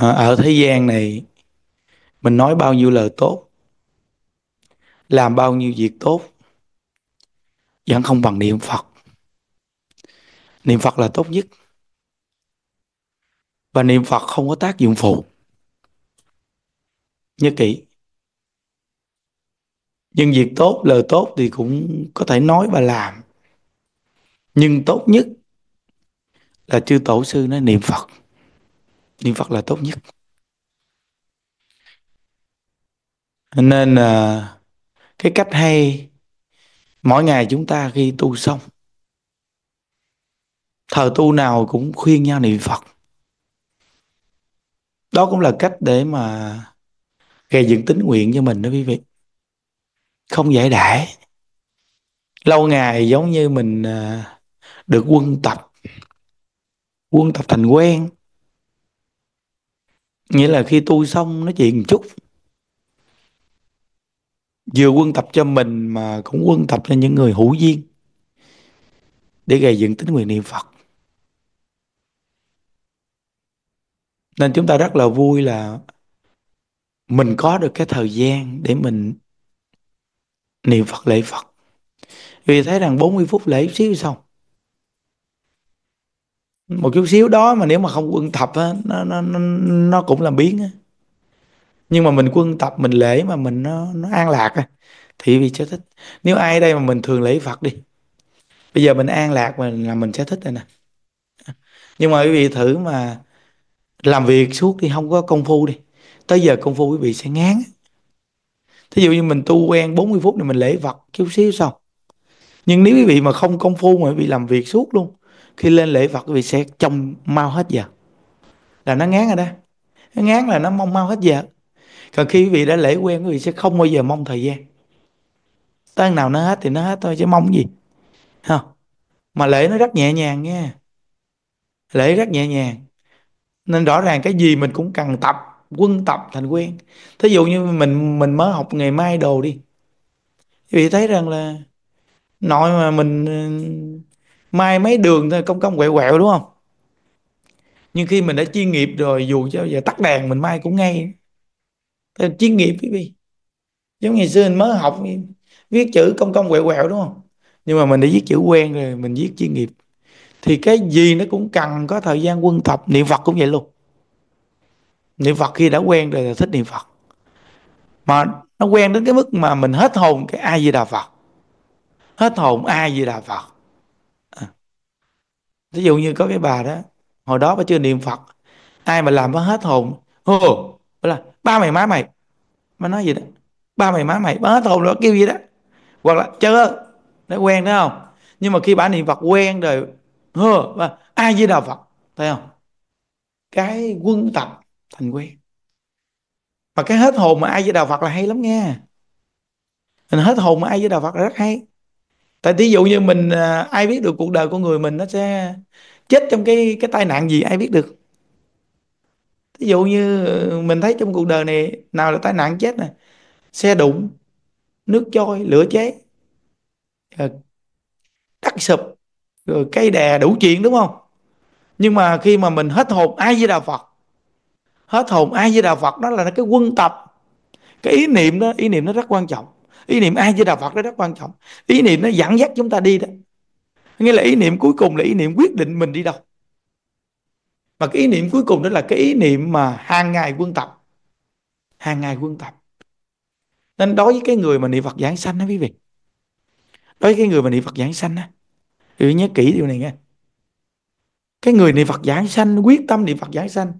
À, ở thế gian này mình nói bao nhiêu lời tốt làm bao nhiêu việc tốt vẫn không bằng niệm phật niệm phật là tốt nhất và niệm phật không có tác dụng phụ nhớ kỹ nhưng việc tốt lời tốt thì cũng có thể nói và làm nhưng tốt nhất là chư tổ sư nói niệm phật niệm phật là tốt nhất nên à, cái cách hay mỗi ngày chúng ta khi tu xong thờ tu nào cũng khuyên nhau niệm phật đó cũng là cách để mà gây dựng tính nguyện cho mình đó quý vị không giải đãi lâu ngày giống như mình à, được quân tập quân tập thành quen nghĩa là khi tu xong nói chuyện một chút vừa quân tập cho mình mà cũng quân tập cho những người hữu duyên để gây dựng tính nguyện niệm Phật nên chúng ta rất là vui là mình có được cái thời gian để mình niệm Phật lễ Phật vì thấy rằng 40 phút lễ xíu xong một chút xíu đó mà nếu mà không quân tập á nó nó nó, cũng làm biến á nhưng mà mình quân tập mình lễ mà mình nó nó an lạc á thì vì sẽ thích nếu ai đây mà mình thường lễ Phật đi bây giờ mình an lạc mình là mình sẽ thích rồi nè nhưng mà quý vị thử mà làm việc suốt đi không có công phu đi tới giờ công phu quý vị sẽ ngán thí dụ như mình tu quen 40 phút thì mình lễ Phật chút xíu xong nhưng nếu quý vị mà không công phu mà quý vị làm việc suốt luôn khi lên lễ Phật quý vị sẽ trông mau hết giờ là nó ngán rồi đó nó ngán là nó mong mau hết giờ còn khi quý vị đã lễ quen quý vị sẽ không bao giờ mong thời gian tới nào nó hết thì nó hết thôi chứ mong gì không mà lễ nó rất nhẹ nhàng nha lễ rất nhẹ nhàng nên rõ ràng cái gì mình cũng cần tập quân tập thành quen thí dụ như mình mình mới học ngày mai đồ đi vì thấy rằng là nội mà mình mai mấy đường thôi công công quẹo quẹo đúng không nhưng khi mình đã chuyên nghiệp rồi dù cho giờ tắt đèn mình mai cũng ngay Thế chuyên nghiệp quý vị giống ngày xưa mình mới học viết chữ công công quẹo quẹo đúng không nhưng mà mình đã viết chữ quen rồi mình viết chuyên nghiệp thì cái gì nó cũng cần có thời gian quân tập niệm phật cũng vậy luôn niệm phật khi đã quen rồi là thích niệm phật mà nó quen đến cái mức mà mình hết hồn cái ai gì đà phật hết hồn ai gì đà phật ví dụ như có cái bà đó hồi đó bà chưa niệm phật ai mà làm nó hết hồn hồ là ba mày má mày mà nói gì đó ba mày má mày bà hết hồn rồi kêu gì đó hoặc là chớ đã quen đó không nhưng mà khi bà niệm phật quen rồi hơ và ai với đạo phật thấy không cái quân tập thành quen mà cái hết hồn mà ai với đạo phật là hay lắm nghe mình hết hồn mà ai với đạo phật là rất hay tại thí dụ như mình à, ai biết được cuộc đời của người mình nó sẽ chết trong cái cái tai nạn gì ai biết được thí dụ như ờ, mình thấy trong cuộc đời này nào là tai nạn chết nè xe đụng nước trôi lửa cháy đất ờ, sụp rồi cây đè đủ chuyện đúng không nhưng mà khi mà mình hết hồn ai với đạo phật hết hồn ai với đạo phật đó là cái quân tập cái ý niệm đó ý niệm nó rất quan trọng ý niệm ai với đạo phật đó rất quan trọng ý niệm nó dẫn dắt chúng ta đi đó nghĩa là ý niệm cuối cùng là ý niệm quyết định mình đi đâu mà cái ý niệm cuối cùng đó là cái ý niệm mà hàng ngày quân tập hàng ngày quân tập nên đối với cái người mà niệm phật giảng sanh đó quý vị đối với cái người mà niệm phật giảng sanh á quý nhớ kỹ điều này nghe cái người niệm phật giảng sanh quyết tâm niệm phật giảng sanh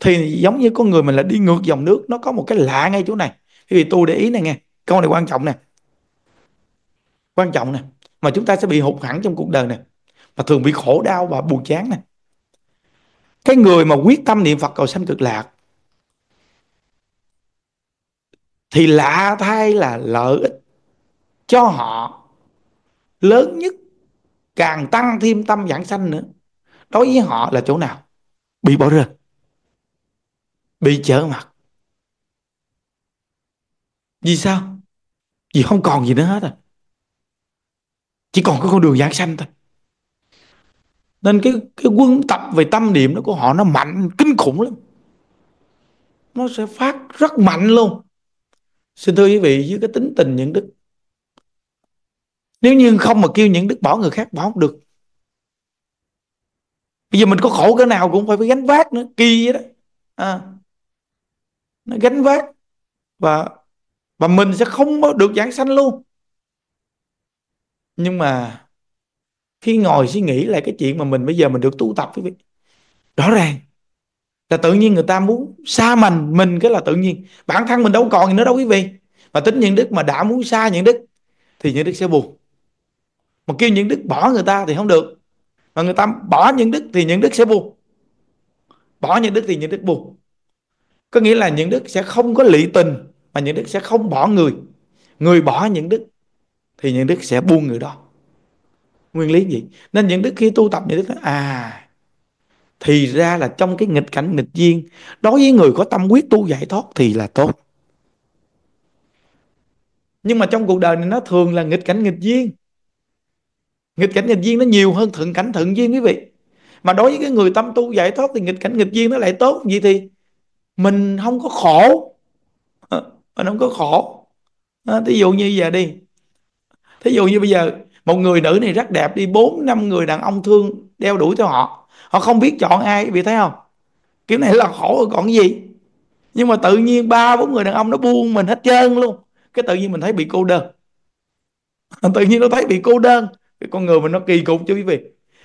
thì giống như con người mình là đi ngược dòng nước nó có một cái lạ ngay chỗ này Vì vị tu để ý này nghe câu này quan trọng nè quan trọng nè mà chúng ta sẽ bị hụt hẳn trong cuộc đời nè mà thường bị khổ đau và buồn chán nè cái người mà quyết tâm niệm Phật cầu sanh cực lạc thì lạ thay là lợi ích cho họ lớn nhất càng tăng thêm tâm giảng sanh nữa đối với họ là chỗ nào bị bỏ rơi bị trở mặt vì sao vì không còn gì nữa hết à chỉ còn có con đường giảng sanh thôi nên cái cái quân tập về tâm niệm đó của họ nó mạnh kinh khủng lắm nó sẽ phát rất mạnh luôn xin thưa quý vị với cái tính tình những đức nếu như không mà kêu những đức bỏ người khác bỏ không được bây giờ mình có khổ cái nào cũng phải phải gánh vác nữa kỳ vậy đó à, nó gánh vác và và mình sẽ không được giảng sanh luôn nhưng mà khi ngồi suy nghĩ lại cái chuyện mà mình bây giờ mình được tu tập quý vị rõ ràng là tự nhiên người ta muốn xa mình mình cái là tự nhiên bản thân mình đâu còn gì nữa đâu quý vị mà tính nhân đức mà đã muốn xa những đức thì những đức sẽ buồn mà kêu những đức bỏ người ta thì không được mà người ta bỏ những đức thì những đức sẽ buồn bỏ những đức thì những đức buồn có nghĩa là những đức sẽ không có lị tình mà những đức sẽ không bỏ người người bỏ những đức thì những đức sẽ buông người đó nguyên lý gì nên những đức khi tu tập những đức nói, à thì ra là trong cái nghịch cảnh nghịch duyên đối với người có tâm quyết tu giải thoát thì là tốt nhưng mà trong cuộc đời này nó thường là nghịch cảnh nghịch duyên nghịch cảnh nghịch duyên nó nhiều hơn thượng cảnh thượng duyên quý vị mà đối với cái người tâm tu giải thoát thì nghịch cảnh nghịch duyên nó lại tốt vậy thì mình không có khổ mình không có khổ à, thí dụ như giờ đi thí dụ như bây giờ một người nữ này rất đẹp đi bốn năm người đàn ông thương đeo đuổi theo họ họ không biết chọn ai quý thấy không kiểu này là khổ rồi còn gì nhưng mà tự nhiên ba bốn người đàn ông nó buông mình hết trơn luôn cái tự nhiên mình thấy bị cô đơn tự nhiên nó thấy bị cô đơn cái con người mình nó kỳ cục chứ quý vị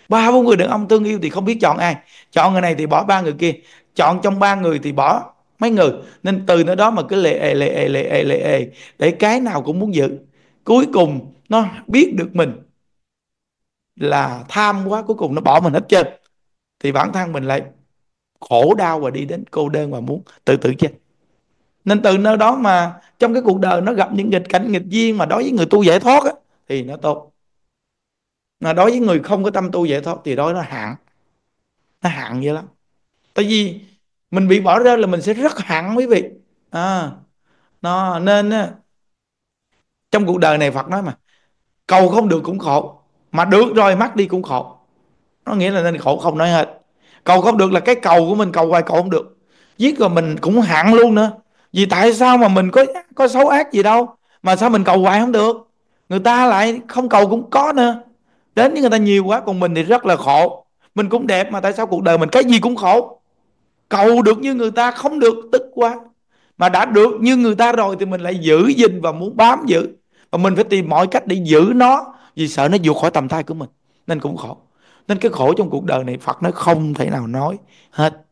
ba bốn người đàn ông thương yêu thì không biết chọn ai chọn người này thì bỏ ba người kia chọn trong ba người thì bỏ mấy người nên từ nơi đó mà cứ lệ ề lệ ề lệ ề lệ ề để cái nào cũng muốn giữ cuối cùng nó biết được mình là tham quá cuối cùng nó bỏ mình hết trơn thì bản thân mình lại khổ đau và đi đến cô đơn và muốn tự tử chết nên từ nơi đó mà trong cái cuộc đời nó gặp những nghịch cảnh nghịch duyên mà đối với người tu giải thoát á, thì nó tốt mà đối với người không có tâm tu giải thoát thì đó nó hạn nó hạn vậy lắm tại vì mình bị bỏ rơi là mình sẽ rất hẳn quý vị à, nó nên trong cuộc đời này Phật nói mà cầu không được cũng khổ mà được rồi mắc đi cũng khổ nó nghĩa là nên khổ không nói hết cầu không được là cái cầu của mình cầu hoài cầu không được giết rồi mình cũng hạn luôn nữa vì tại sao mà mình có có xấu ác gì đâu mà sao mình cầu hoài không được người ta lại không cầu cũng có nữa đến với người ta nhiều quá còn mình thì rất là khổ mình cũng đẹp mà tại sao cuộc đời mình cái gì cũng khổ cầu được như người ta không được tức quá mà đã được như người ta rồi thì mình lại giữ gìn và muốn bám giữ và mình phải tìm mọi cách để giữ nó vì sợ nó vượt khỏi tầm tay của mình nên cũng khổ nên cái khổ trong cuộc đời này phật nó không thể nào nói hết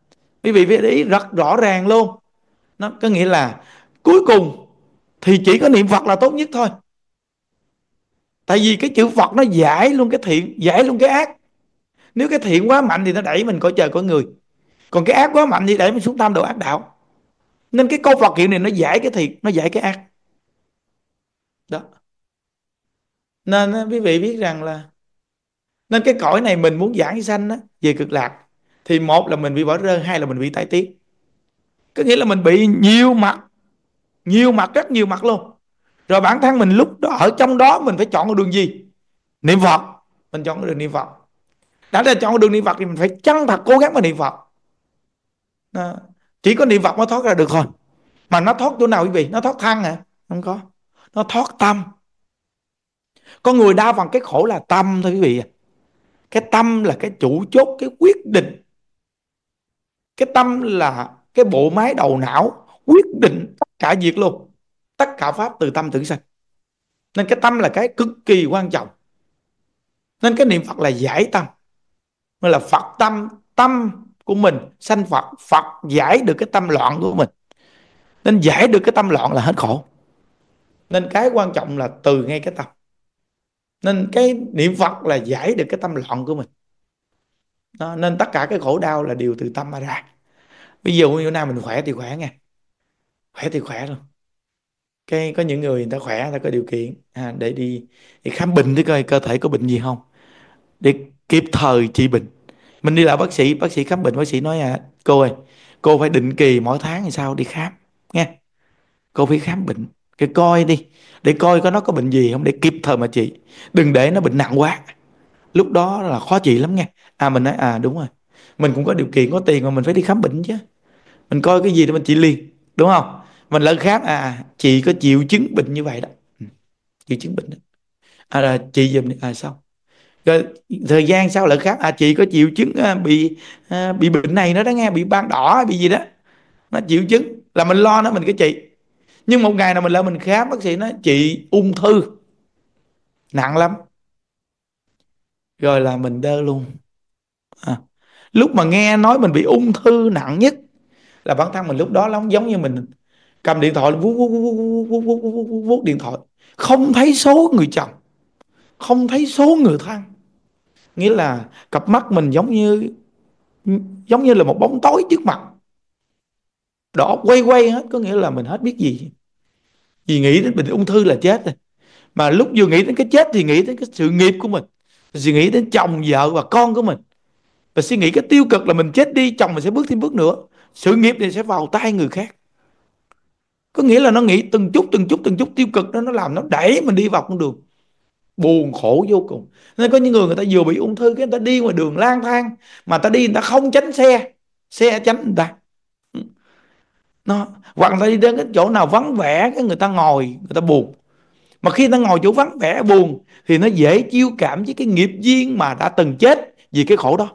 quý vị biết để ý rất rõ ràng luôn nó có nghĩa là cuối cùng thì chỉ có niệm phật là tốt nhất thôi tại vì cái chữ phật nó giải luôn cái thiện giải luôn cái ác nếu cái thiện quá mạnh thì nó đẩy mình cõi trời cõi người còn cái ác quá mạnh thì đẩy mình xuống tam độ ác đạo nên cái câu Phật hiệu này nó giải cái thiệt nó giải cái ác đó nên quý vị biết rằng là nên cái cõi này mình muốn giảng sanh đó, về cực lạc thì một là mình bị bỏ rơi hai là mình bị tai tiếng có nghĩa là mình bị nhiều mặt nhiều mặt rất nhiều mặt luôn rồi bản thân mình lúc đó ở trong đó mình phải chọn con đường gì niệm phật mình chọn con đường niệm phật đã là chọn đường niệm phật thì mình phải chân thật cố gắng mà niệm phật à, chỉ có niệm phật mới thoát ra được thôi mà nó thoát chỗ nào quý vị nó thoát thân hả không có nó thoát tâm con người đa phần cái khổ là tâm thôi quý vị cái tâm là cái chủ chốt cái quyết định cái tâm là cái bộ máy đầu não quyết định tất cả việc luôn tất cả pháp từ tâm tưởng sanh nên cái tâm là cái cực kỳ quan trọng nên cái niệm phật là giải tâm nên là phật tâm tâm của mình sanh Phật Phật giải được cái tâm loạn của mình nên giải được cái tâm loạn là hết khổ nên cái quan trọng là từ ngay cái tâm nên cái niệm Phật là giải được cái tâm loạn của mình đó, nên tất cả cái khổ đau là điều từ tâm mà ra bây giờ như nào mình khỏe thì khỏe nghe khỏe thì khỏe luôn cái có những người người ta khỏe người ta có điều kiện à, để đi để khám bệnh để coi cơ thể có bệnh gì không để kịp thời trị bệnh mình đi lại bác sĩ bác sĩ khám bệnh bác sĩ nói à cô ơi cô phải định kỳ mỗi tháng thì sao đi khám nghe cô phải khám bệnh cái coi đi để coi có nó có bệnh gì không để kịp thời mà chị đừng để nó bệnh nặng quá lúc đó là khó chị lắm nghe à mình nói à đúng rồi mình cũng có điều kiện có tiền mà mình phải đi khám bệnh chứ mình coi cái gì để mình trị liền đúng không mình lỡ khám à chị có triệu chứng bệnh như vậy đó ừ, triệu chứng bệnh đó. à là chị giùm à sao rồi thời gian sau lại khác à chị có triệu chứng à, bị à, bị bệnh này nó đó nghe bị ban đỏ bị gì đó nó triệu chứng là mình lo nó mình cái chị nhưng một ngày nào mình lại mình khám bác sĩ nói chị ung thư nặng lắm rồi là mình đơ luôn à. lúc mà nghe nói mình bị ung thư nặng nhất là bản thân mình lúc đó lắm giống như mình cầm điện thoại vuốt vuốt vuốt vuốt vuốt vuốt vuốt vuốt điện thoại không thấy số người chồng không thấy số người thân nghĩa là cặp mắt mình giống như giống như là một bóng tối trước mặt đỏ quay quay hết có nghĩa là mình hết biết gì vì nghĩ đến bệnh ung thư là chết rồi mà lúc vừa nghĩ đến cái chết thì nghĩ đến cái sự nghiệp của mình suy nghĩ đến chồng vợ và con của mình và suy nghĩ cái tiêu cực là mình chết đi chồng mình sẽ bước thêm bước nữa sự nghiệp thì sẽ vào tay người khác có nghĩa là nó nghĩ từng chút từng chút từng chút tiêu cực đó nó làm nó đẩy mình đi vào con đường buồn khổ vô cùng nên có những người người ta vừa bị ung thư cái người ta đi ngoài đường lang thang mà ta đi người ta không tránh xe xe tránh người ta nó hoặc người ta đi đến cái chỗ nào vắng vẻ cái người ta ngồi người ta buồn mà khi ta ngồi chỗ vắng vẻ buồn thì nó dễ chiêu cảm với cái nghiệp duyên mà đã từng chết vì cái khổ đó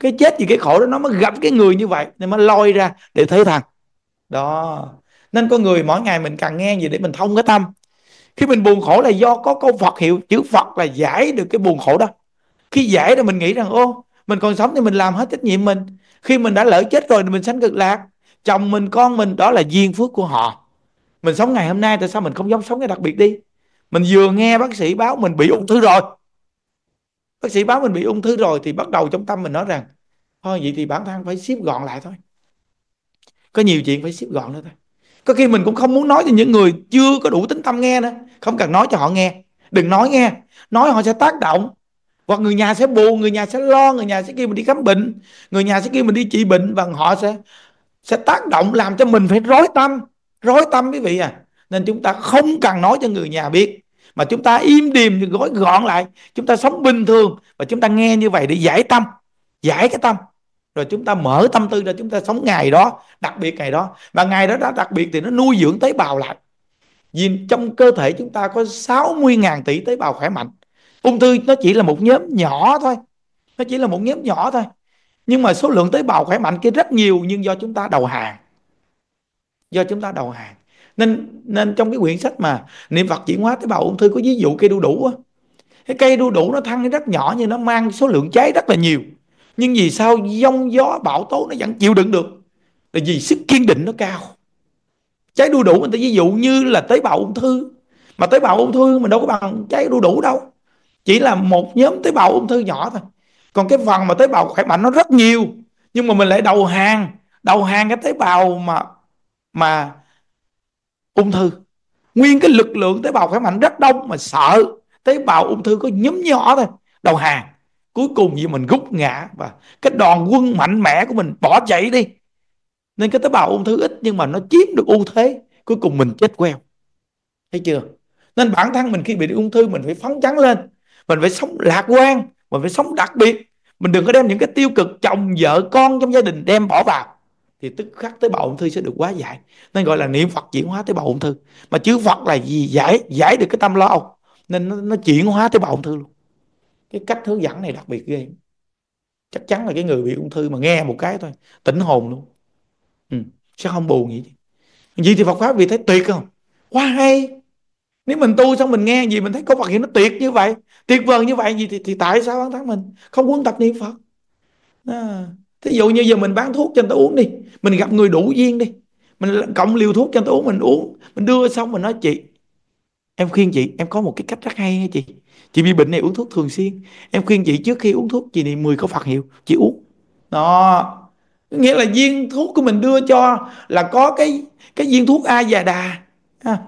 cái chết vì cái khổ đó nó mới gặp cái người như vậy nên mới lôi ra để thấy thằng đó nên có người mỗi ngày mình cần nghe gì để mình thông cái tâm khi mình buồn khổ là do có câu Phật hiệu chữ Phật là giải được cái buồn khổ đó khi giải rồi mình nghĩ rằng ô mình còn sống thì mình làm hết trách nhiệm mình khi mình đã lỡ chết rồi thì mình sánh cực lạc chồng mình con mình đó là duyên phước của họ mình sống ngày hôm nay tại sao mình không giống sống cái đặc biệt đi mình vừa nghe bác sĩ báo mình bị ung thư rồi bác sĩ báo mình bị ung thư rồi thì bắt đầu trong tâm mình nói rằng thôi vậy thì bản thân phải xếp gọn lại thôi có nhiều chuyện phải xếp gọn nữa thôi có khi mình cũng không muốn nói cho những người chưa có đủ tính tâm nghe nữa không cần nói cho họ nghe đừng nói nghe nói họ sẽ tác động hoặc người nhà sẽ buồn người nhà sẽ lo người nhà sẽ kêu mình đi khám bệnh người nhà sẽ kêu mình đi trị bệnh và họ sẽ sẽ tác động làm cho mình phải rối tâm rối tâm quý vị à nên chúng ta không cần nói cho người nhà biết mà chúng ta im điềm thì gói gọn lại chúng ta sống bình thường và chúng ta nghe như vậy để giải tâm giải cái tâm rồi chúng ta mở tâm tư ra chúng ta sống ngày đó đặc biệt ngày đó và ngày đó đã đặc biệt thì nó nuôi dưỡng tế bào lại vì trong cơ thể chúng ta có 60.000 tỷ tế bào khỏe mạnh ung thư nó chỉ là một nhóm nhỏ thôi nó chỉ là một nhóm nhỏ thôi nhưng mà số lượng tế bào khỏe mạnh kia rất nhiều nhưng do chúng ta đầu hàng do chúng ta đầu hàng nên nên trong cái quyển sách mà niệm phật chuyển hóa tế bào ung thư có ví dụ cây đu đủ á cái cây đu đủ nó thăng rất nhỏ nhưng nó mang số lượng trái rất là nhiều nhưng vì sao giông gió bão tố nó vẫn chịu đựng được là vì sức kiên định nó cao trái đu đủ mình ta ví dụ như là tế bào ung thư mà tế bào ung thư mình đâu có bằng trái đu đủ đâu chỉ là một nhóm tế bào ung thư nhỏ thôi còn cái phần mà tế bào khỏe mạnh nó rất nhiều nhưng mà mình lại đầu hàng đầu hàng cái tế bào mà mà ung thư nguyên cái lực lượng tế bào khỏe mạnh rất đông mà sợ tế bào ung thư có nhóm nhỏ thôi đầu hàng cuối cùng thì mình gục ngã và cái đoàn quân mạnh mẽ của mình bỏ chạy đi nên cái tế bào ung thư ít nhưng mà nó chiếm được ưu thế cuối cùng mình chết queo thấy chưa nên bản thân mình khi bị ung thư mình phải phấn chấn lên mình phải sống lạc quan mình phải sống đặc biệt mình đừng có đem những cái tiêu cực chồng vợ con trong gia đình đem bỏ vào thì tức khắc tế bào ung thư sẽ được quá giải nên gọi là niệm phật chuyển hóa tế bào ung thư mà chứ phật là gì giải giải được cái tâm lo nên nó, nó chuyển hóa tế bào ung thư luôn cái cách hướng dẫn này đặc biệt ghê chắc chắn là cái người bị ung thư mà nghe một cái thôi tỉnh hồn luôn ừ. sẽ không buồn gì gì thì Phật pháp vì thấy tuyệt không quá hay nếu mình tu xong mình nghe gì mình thấy có Phật hiệu nó tuyệt như vậy tuyệt vời như vậy gì thì, thì tại sao bán thân mình không muốn tập niệm Phật à. thí dụ như giờ mình bán thuốc cho người ta uống đi mình gặp người đủ duyên đi mình cộng liều thuốc cho người ta uống mình uống mình đưa xong mình nói chị em khuyên chị em có một cái cách rất hay nha chị chị bị bệnh này uống thuốc thường xuyên em khuyên chị trước khi uống thuốc chị niệm 10 câu Phật hiệu chị uống đó nghĩa là viên thuốc của mình đưa cho là có cái cái viên thuốc A di Đà ha.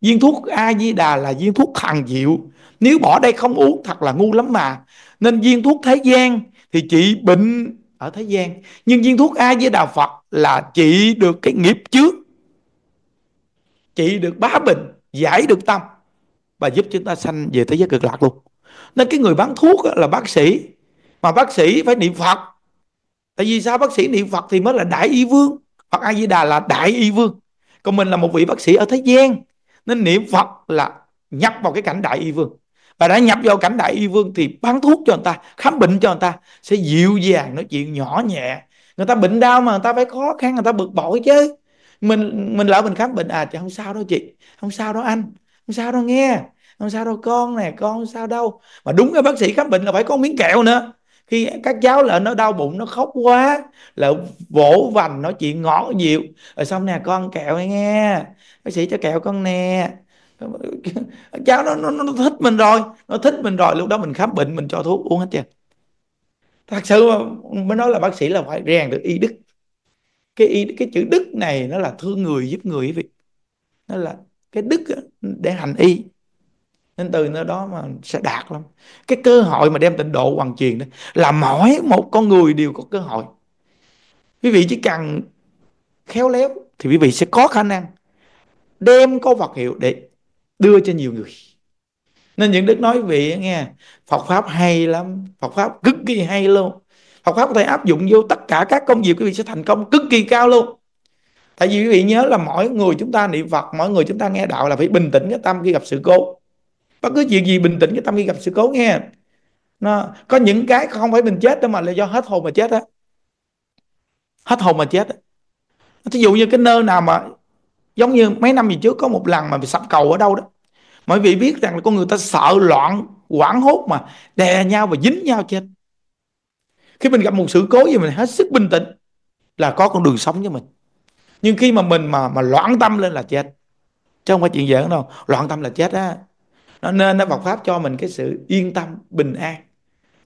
viên thuốc A Di Đà là viên thuốc thần diệu nếu bỏ đây không uống thật là ngu lắm mà nên viên thuốc thế gian thì chị bệnh ở thế gian nhưng viên thuốc A Di Đà Phật là chị được cái nghiệp trước chị được bá bình giải được tâm và giúp chúng ta sanh về thế giới cực lạc luôn nên cái người bán thuốc là bác sĩ mà bác sĩ phải niệm phật tại vì sao bác sĩ niệm phật thì mới là đại y vương phật a di đà là đại y vương còn mình là một vị bác sĩ ở thế gian nên niệm phật là nhập vào cái cảnh đại y vương và đã nhập vào cảnh đại y vương thì bán thuốc cho người ta khám bệnh cho người ta sẽ dịu dàng nói chuyện nhỏ nhẹ người ta bệnh đau mà người ta phải khó khăn người ta bực bội chứ mình mình lỡ mình khám bệnh à thì không sao đâu chị không sao đâu anh không sao đâu nghe không sao đâu con nè con không sao đâu mà đúng cái bác sĩ khám bệnh là phải có miếng kẹo nữa khi các cháu là nó đau bụng nó khóc quá là vỗ vành nói chuyện ngõ dịu rồi xong nè con kẹo nghe bác sĩ cho kẹo con nè cháu nó, nó nó thích mình rồi nó thích mình rồi lúc đó mình khám bệnh mình cho thuốc uống hết trơn thật sự mới nói là bác sĩ là phải rèn được y đức cái cái chữ đức này nó là thương người giúp người quý vị nó là cái đức để hành y nên từ nơi đó mà sẽ đạt lắm cái cơ hội mà đem tịnh độ hoàn truyền đó là mỗi một con người đều có cơ hội quý vị chỉ cần khéo léo thì quý vị sẽ có khả năng đem có vật hiệu để đưa cho nhiều người nên những đức nói quý vị nghe phật pháp hay lắm phật pháp cực kỳ hay luôn Phật pháp có thể áp dụng vô tất cả các công việc quý vị sẽ thành công cực kỳ cao luôn tại vì quý vị nhớ là mỗi người chúng ta niệm Phật mỗi người chúng ta nghe đạo là phải bình tĩnh cái tâm khi gặp sự cố bất cứ chuyện gì bình tĩnh cái tâm khi gặp sự cố nghe nó có những cái không phải mình chết đâu mà là do hết hồn mà chết á hết hồn mà chết á thí dụ như cái nơi nào mà giống như mấy năm gì trước có một lần mà bị sập cầu ở đâu đó mọi vị biết rằng là con người ta sợ loạn quảng hốt mà đè nhau và dính nhau chết khi mình gặp một sự cố gì mình hết sức bình tĩnh là có con đường sống cho mình nhưng khi mà mình mà mà loạn tâm lên là chết chứ không phải chuyện giỡn đâu loạn tâm là chết á nó nên nó Phật pháp cho mình cái sự yên tâm bình an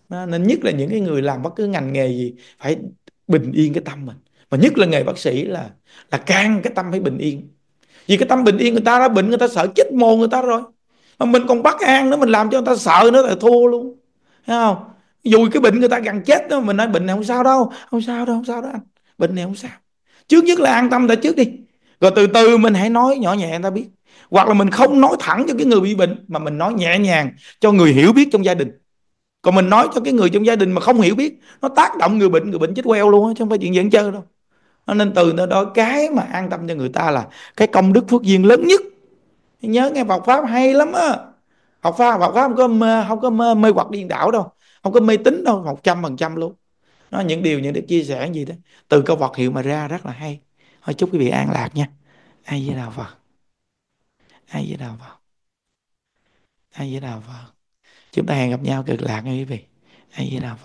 nó, nên nhất là những cái người làm bất cứ ngành nghề gì phải bình yên cái tâm mình mà nhất là nghề bác sĩ là là càng cái tâm phải bình yên vì cái tâm bình yên người ta đã bệnh người ta sợ chết mồ người ta rồi mà mình còn bất an nữa mình làm cho người ta sợ nữa là thua luôn thấy không dù cái bệnh người ta gần chết đó mình nói bệnh này không sao đâu không sao đâu không sao đâu anh bệnh này không sao trước nhất là an tâm đã trước đi rồi từ từ mình hãy nói nhỏ nhẹ người ta biết hoặc là mình không nói thẳng cho cái người bị bệnh mà mình nói nhẹ nhàng cho người hiểu biết trong gia đình còn mình nói cho cái người trong gia đình mà không hiểu biết nó tác động người bệnh người bệnh chết queo luôn chứ không phải chuyện giỡn chơi đâu nên từ đó, đó cái mà an tâm cho người ta là cái công đức phước duyên lớn nhất nhớ nghe Phật pháp hay lắm á học pháp học pháp không có mê, không có mê, mê hoặc điên đảo đâu không có mê tín đâu một trăm phần trăm luôn nó những điều những điều chia sẻ gì đó từ câu vật hiệu mà ra rất là hay thôi chúc quý vị an lạc nha ai với đào phật ai với đào phật ai với đào phật chúng ta hẹn gặp nhau cực lạc nha quý vị ai với đào phật